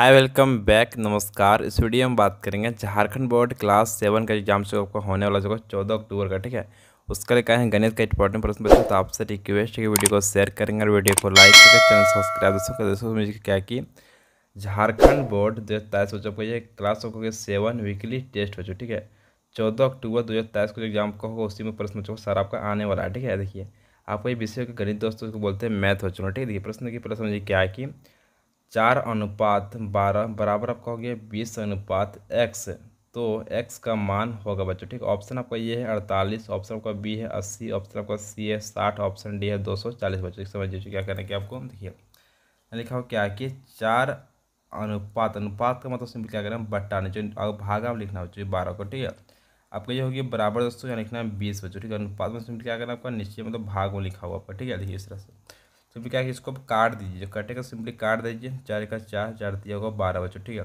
Hi welcome back नमस्कार इस video में बात करेंगे झारखंड बोर्ड क्लास सेवन का एग्जाम जो आपका होने वाला जो चौदह अक्टूबर का ठीक है उसका लिए है गणित का इंपॉर्टेंट प्रश्न बच्चों तो आपसे रिक्वेस्ट है कि वीडियो को शेयर करेंगे और वीडियो को लाइक करके चैनल सब्सक्राइब दोस्तों का दोस्तों मुझे क्या कि झारखंड बोर्ड दो हज़ार तेईस बच्चों को ये क्लास आपको सेवन वीकली टेस्ट हो चुके ठीक है चौदह अक्टूबर दो हज़ार तेईस को जो एग्जाम का होगा उसी में प्रश्न बच्चों को आपका आने वाला है ठीक है देखिए आपको ये विषय का गणित दोस्तों को बोलते हैं मैथ बच्चों ठीक है देखिए प्रश्न की प्रश्न मुझे क्या है कि चार अनुपात बारह बराबर आपका हो गया बीस अनुपात एक्स तो एक्स का मान होगा बच्चों ठीक ऑप्शन आपका ये है अड़तालीस ऑप्शन आपका बी है अस्सी ऑप्शन आपका सी है साठ ऑप्शन डी है दो सौ चालीस बच्चों समझ लीजिए क्या करना है कि आपको देखिए लिखा हो क्या कि चार अनुपात अनुपात का मतलब सिंपल क्या करना है जो भाग आप लिखना हो चाहिए बारह को ठीक है आपका ये होगी बराबर दोस्तों यहाँ लिखना है बीस बच्चों ठीक है अनुपात में सिंपल क्या करना आपका निश्चय मतलब भाग में लिखा हुआ आपका ठीक है देखिए इस तरह से सिंपली तो क्या है इसको काट दीजिए जो कटेगा सिंपली काट दीजिए चार का चार चार दिया होगा बारह बच्चों ठीक है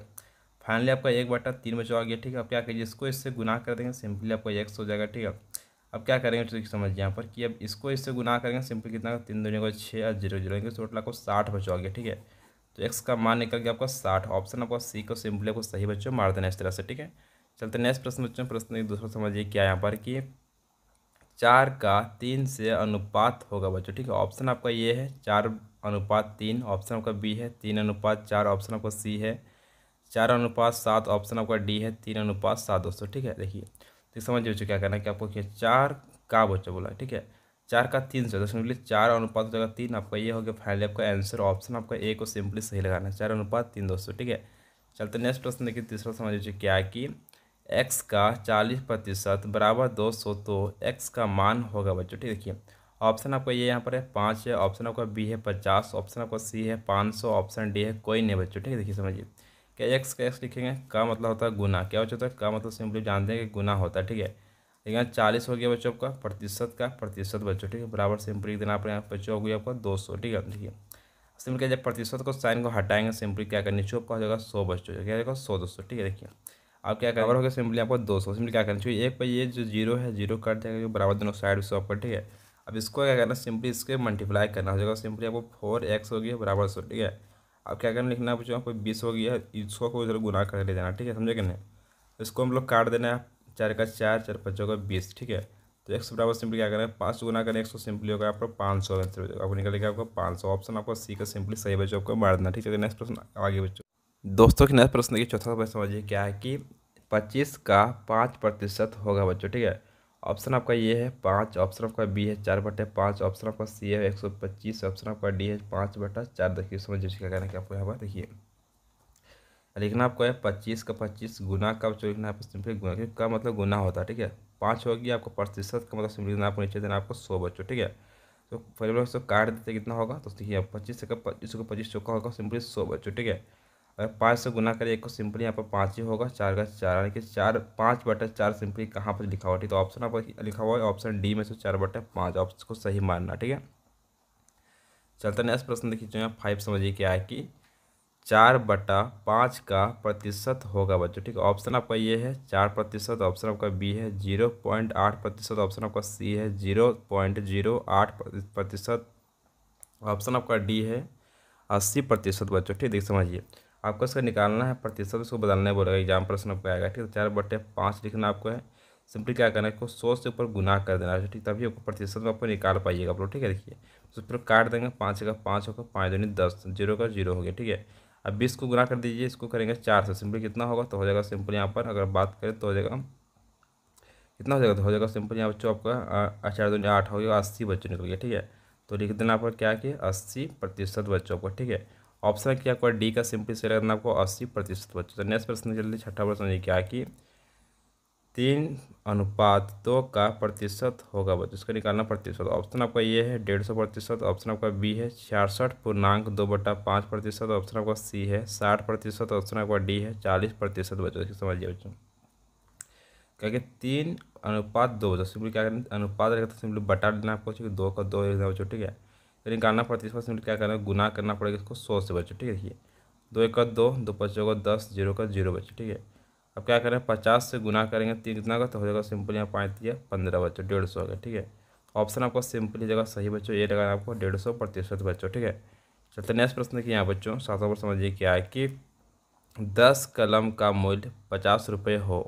फाइनली आपका एक बटा तीन बच्चों आ गया ठीक है अब क्या कीजिए इसको इससे गुना कर देंगे सिंपली आपका एक्स हो जाएगा ठीक है अब क्या करेंगे तो समझिए यहाँ पर कि अब इसको इससे गुना करेंगे सिंपली कितना तीन दुनिया को छः और जीरो जीरो टोटल आपको साठ बच्चों आ गया ठीक है तो एक्स का मान निकल गया आपका साठ ऑप्शन आपका सी को सिंपली आपको सही बच्चों मार देना इस तरह से ठीक है चलते नेक्स्ट प्रश्न बच्चों प्रश्न एक दूसरा समझिए क्या यहाँ पर कि चार का तीन से अनुपात होगा बच्चों ठीक है ऑप्शन आपका ये है चार अनुपात तीन ऑप्शन आपका बी है तीन अनुपात चार ऑप्शन आपका सी है चार अनुपात सात ऑप्शन आपका डी है तीन अनुपात सात दोस्तों ठीक है देखिए तो समझिए बच्चों क्या करना है कि आपको क्या चार का बच्चों बोला ठीक है चार का तीन सौ दशमलव चार अनुपात जाएगा तीन आपका ये हो गया फाइनली आपका आंसर ऑप्शन आपका ए को सिंपली सही लगाना है चार अनुपात तीन दोस्तों ठीक है चलते नेक्स्ट प्रश्न देखिए तीसरा समझ लीजिए क्या कि एक्स का चालीस प्रतिशत बराबर दो सौ तो एक्स का मान होगा बच्चों ठीक देखिए ऑप्शन आपका ये यहाँ पर है पाँच है ऑप्शन आपका बी है पचास ऑप्शन आपका सी है पाँच सौ ऑप्शन डी है कोई नहीं बच्चों ठीक है देखिए समझिए क्या एक्स का एक्स लिखेंगे का मतलब होता है गुना क्या बच्चों तो का मतलब सिंपली जानते हैं कि गुना होता है ठीक है लेकिन यहाँ चालीस हो गया बच्चों आपका प्रतिशत का प्रतिशत बच्चों ठीक है बराबर सिंपली देना पड़ेगा बच्चों हो गया आपका दो सौ ठीक है देखिए सिंपल सिंपली क्या जब प्रतिशत को साइन को हटाएंगे सिंपली क्या करनी चाहिए आपका हो जाएगा सौ बच्चों क्या जाएगा सौ दो सौ ठीक है देखिए आप क्या कवर होगा हाँ। सिंपली आपको दो सौ सिंपली क्या करना चाहिए एक पर ये जो जीरो है जीरो कट जाएगा जो बराबर दोनों साइड से ऊपर ठीक है अब इसको क्या करना सिंपली इसके मल्टीप्लाई करना हो जाएगा सिंपली आपको फोर एक्स हो गया बराबर सौ ठीक है अब क्या करना लिखना पूछो आपको बीस हो गया इसको को उधर गुना कर ले जाना ठीक है समझे कि नहीं तो इसको हम लोग काट देना है चार का चार चार पच्चों का बीस ठीक है तो एक्स बराबर सिंपली क्या करना है पाँच गुना करें एक सौ सिंपली होगा आपको पाँच सौ आंसर आपको निकलेगा आपको पाँच सौ ऑप्शन आपको सी का सिंपली सही बच्चों आपको मार देना ठीक है नेक्स्ट तो प्रश्न आगे बच्चों दोस्तों के नए प्रश्न की चौथा प्रश्न समझिए क्या है कि पच्चीस का पाँच प्रतिशत होगा बच्चों ठीक है ऑप्शन आपका ये है पाँच ऑप्शन आपका बी है चार बटे पाँच ऑप्शन आपका सी है एक सौ पच्चीस ऑप्शन आपका डी है पाँच बटा चार देखिए समझिए उसका कहना कि आपको यहाँ पर देखिए लिखना आपको है पच्चीस का पच्चीस गुना का बच्चों लिखना है सिंपली गुना क्योंकि का मतलब गुना होता है ठीक है पाँच होगी आपको प्रतिशत का मतलब सिंपली लिखना आपको नीचे देना आपको सौ बच्चों ठीक है तो फॉर्मूला इसको काट देते कितना होगा तो देखिए पच्चीस का पच्चीस का पच्चीस चौका होगा सिंपली सौ बच्चों ठीक है अगर पाँच से गुना करें एक को सिंपली यहाँ पर पाँच ही होगा चार का चार यानी कि चार पाँच बटा चार सिंपली कहाँ पर लिखा हुआ ठीक तो ऑप्शन आप लिखा हुआ है ऑप्शन डी में से चार बटे पाँच ऑप्शन को सही मानना ठीक है चलते नेक्स्ट प्रश्न देखिए जो यहाँ फाइव समझिए क्या है कि चार बटा पाँच का प्रतिशत होगा बच्चों ठीक है ऑप्शन आपका ये है चार प्रतिशत ऑप्शन आपका बी है जीरो पॉइंट आठ प्रतिशत ऑप्शन आपका सी है जीरो पॉइंट जीरो आठ प्रतिशत ऑप्शन आपका डी है अस्सी प्रतिशत बच्चों ठीक देख समझिए आपको इसका निकालना है प्रतिशत इसको बदलने बोलेगा एग्जाम प्रश्न आपको आएगा ठीक है तो चार बट्टे पाँच लिखना आपको है सिंपली क्या करना है इसको सौ से ऊपर गुना कर देना है ठीक तभी आपको प्रतिशत में आपको निकाल पाइएगा आप लोग ठीक है देखिए उस पर काट देंगे पाँच का पाँच होगा पाँच दूनी दस जीरो का जीरो हो गया ठीक है अब बीस को गुना कर दीजिए इसको करेंगे चार से सिंपली कितना होगा तो हो जाएगा सिंपल यहाँ पर अगर बात करें तो हो जाएगा कितना हो जाएगा तो हो जाएगा सिंपल यहाँ बच्चों आपका चार दूनी आठ हो गया अस्सी बच्चों निकल गया ठीक है तो लिख देना पर क्या कि अस्सी प्रतिशत बच्चों को ठीक है ऑप्शन है कि डी का सिंपली सही करना आपको अस्सी प्रतिशत बच्चों तो नेक्स्ट प्रश्न जल्दी छठा प्रश्न ये क्या कि तीन अनुपात दो का प्रतिशत होगा बच्चों इसका निकालना प्रतिशत ऑप्शन आपका ये है डेढ़ सौ प्रतिशत ऑप्शन आपका बी है छियासठ पूर्णांक दो बटा पाँच प्रतिशत ऑप्शन आपका सी है साठ प्रतिशत ऑप्शन आपका डी है चालीस प्रतिशत बच्चों इसको समझिए बच्चों क्या कि तीन अनुपात दो बच्चों सिंपली क्या करें अनुपात रहेगा तो सिंपली बटा लेना आपको दो का दो लिखना बच्चों ठीक है निकालना पड़ता है इसको क्या करना गुना करना पड़ेगा इसको सौ से बचो ठीक है देखिए दो एक दो दो पचो का दस जीरो का जीरो बच्चे ठीक है अब क्या करें पचास से गुना करेंगे तीन कितना का तो हो जाएगा सिंपल यहाँ पाँच दिया पंद्रह बच्चों डेढ़ सौ का ठीक है ऑप्शन आपको सिंपली जगह सही बच्चों ये लगाना आपको डेढ़ सौ प्रतिशत बच्चों ठीक है चलते नेक्स्ट प्रश्न की यहाँ बच्चों सातवां प्रश्न समझिए क्या है कि दस कलम का मूल्य पचास रुपये हो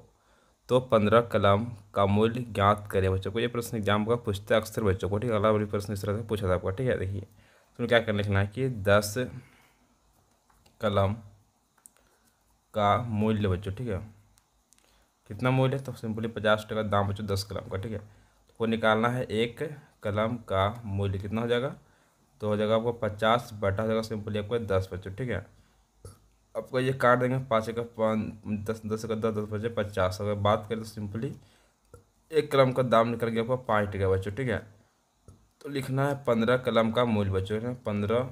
तो पंद्रह कलम का मूल्य ज्ञात करें बच्चों को ये प्रश्न एग्जाम का पूछता है अक्सर बच्चों को ठीक है अगला वाली प्रश्न इस तरह से पूछा था आपका ठीक है देखिए तो क्या करने लिखना है कि दस कलम का मूल्य बच्चों ठीक है कितना मूल्य है तो सिंपली पचास टका दाम बच्चों दस कलम का ठीक है तो वो निकालना है एक कलम का मूल्य कितना हो जाएगा तो हो जाएगा आपको पचास बटा हो जाएगा सिंपली आपको दस बच्चों ठीक है आपका ये काट देंगे पाँच एक पाँच दस दस का दस दस बजे पचास अगर बात करें तो सिंपली एक कलम का दाम निकल गया आपका पाँच टका बच्चों ठीक है तो लिखना है पंद्रह कलम का मूल्य बच्चों है पंद्रह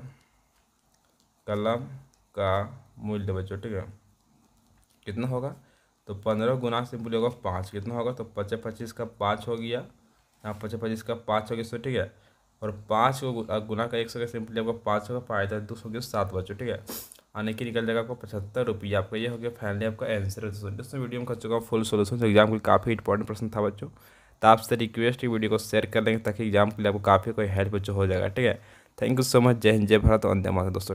कलम का मूल्य बच्चों ठीक है कितना होगा तो पंद्रह गुना सिंपली होगा पाँच कितना होगा तो पच्चीस पच्चीस का पाँच हो गया यहाँ पच्चीस पच्चीस का पाँच हो गया सो ठीक है और पाँच को गुना का एक सौ का सिंपली आपका पाँच होगा पाँच दो सौ सात बच्चों ठीक है आने की निकल जाएगा आपको पचहत्तर रुपये आपका ये हो गया फाइनली आपका आंसर है तो दोस्तों वीडियो में कर चुका फुल सोल्यूशन एग्जाम के लिए काफ़ी इंपॉर्टेंट प्रश्न था बच्चों तो आपसे रिक्वेस्ट है वीडियो को शेयर कर देंगे ताकि एग्जाम के लिए आपको काफ़ी कोई हेल्प बच्चों हो जाएगा ठीक है थैंक यू सो मच जय हिंद जय भारत वंदे दोस्तों